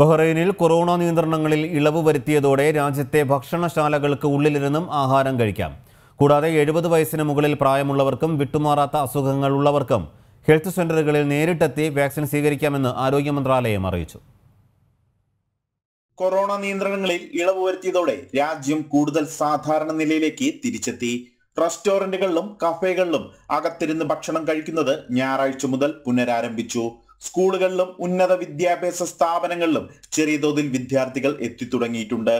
ബഹ്റൈനിൽ corona നിയന്ത്രണങ്ങളിൽ ഇളവ് വരുത്തിയതോടെ രാജ്യത്തെ ഭക്ഷണശാലകൾക്ക് ഉള്ളിലിരുന്നും ആഹാരം കഴിക്കാം കൂടാതെ എഴുപത് വയസ്സിന് മുകളിൽ പ്രായമുള്ളവർക്കും വിട്ടുമാറാത്ത അസുഖങ്ങൾ ഉള്ളവർക്കും ഹെൽത്ത് സെന്ററുകളിൽ നേരിട്ടെത്തി വാക്സിൻ സ്വീകരിക്കാമെന്ന് ആരോഗ്യ മന്ത്രാലയം അറിയിച്ചു കൊറോണ നിയന്ത്രണങ്ങളിൽ ഇളവ് വരുത്തിയതോടെ രാജ്യം കൂടുതൽ സാധാരണ നിലയിലേക്ക് തിരിച്ചെത്തി റെസ്റ്റോറന്റുകളിലും കഫേകളിലും അകത്തിരുന്ന് ഭക്ഷണം കഴിക്കുന്നത് ഞായറാഴ്ച മുതൽ പുനരാരംഭിച്ചു സ്കൂളുകളിലും ഉന്നത വിദ്യാഭ്യാസ സ്ഥാപനങ്ങളിലും ചെറിയ തോതിൽ വിദ്യാർത്ഥികൾ എത്തിത്തുടങ്ങിയിട്ടുണ്ട്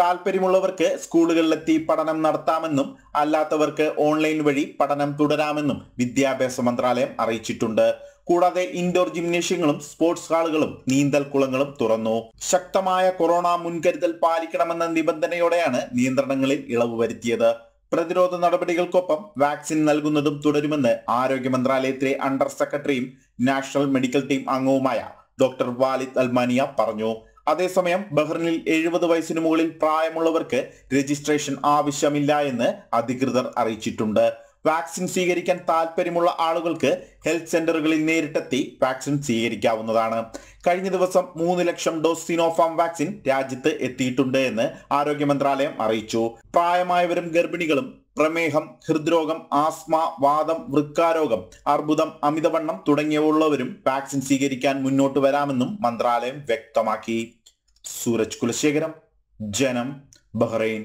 താല്പര്യമുള്ളവർക്ക് സ്കൂളുകളിലെത്തി പഠനം നടത്താമെന്നും അല്ലാത്തവർക്ക് ഓൺലൈൻ വഴി പഠനം തുടരാമെന്നും വിദ്യാഭ്യാസ മന്ത്രാലയം അറിയിച്ചിട്ടുണ്ട് കൂടാതെ ഇൻഡോർ ജിംനേഷ്യങ്ങളും സ്പോർട്സ് ഹാളുകളും നീന്തൽ കുളങ്ങളും തുറന്നു ശക്തമായ കൊറോണ മുൻകരുതൽ പാലിക്കണമെന്ന നിബന്ധനയോടെയാണ് നിയന്ത്രണങ്ങളിൽ ഇളവ് വരുത്തിയത് പ്രതിരോധ നടപടികൾക്കൊപ്പം വാക്സിൻ നൽകുന്നതും തുടരുമെന്ന് ആരോഗ്യ മന്ത്രാലയത്തിലെ അണ്ടർ സെക്രട്ടറിയും നാഷണൽ മെഡിക്കൽ ടീം അംഗവുമായ ഡോക്ടർ വാലിദ് അൽമാനിയ പറഞ്ഞു അതേസമയം ബഹ്റിനിൽ എഴുപത് വയസ്സിന് മുകളിൽ പ്രായമുള്ളവർക്ക് രജിസ്ട്രേഷൻ ആവശ്യമില്ല എന്ന് അധികൃതർ അറിയിച്ചിട്ടുണ്ട് വാക്സിൻ സ്വീകരിക്കാൻ താല്പര്യമുള്ള ആളുകൾക്ക് ഹെൽത്ത് സെന്ററുകളിൽ നേരിട്ടെത്തി വാക്സിൻ സ്വീകരിക്കാവുന്നതാണ് കഴിഞ്ഞ ദിവസം മൂന്ന് ലക്ഷം ഡോസ് സിനോഫാം വാക്സിൻ രാജ്യത്ത് എത്തിയിട്ടുണ്ട് എന്ന് ആരോഗ്യ മന്ത്രാലയം അറിയിച്ചു പ്രായമായവരും ഗർഭിണികളും പ്രമേഹം ഹൃദ്രോഗം ആസ്മ വാദം വൃക്കാരോഗം അർബുദം അമിതവണ്ണം തുടങ്ങിയവ ഉള്ളവരും വാക്സിൻ സ്വീകരിക്കാൻ മുന്നോട്ട് വരാമെന്നും മന്ത്രാലയം വ്യക്തമാക്കി സൂരജ് കുലശേഖരം ജനം ബഹ്റൈൻ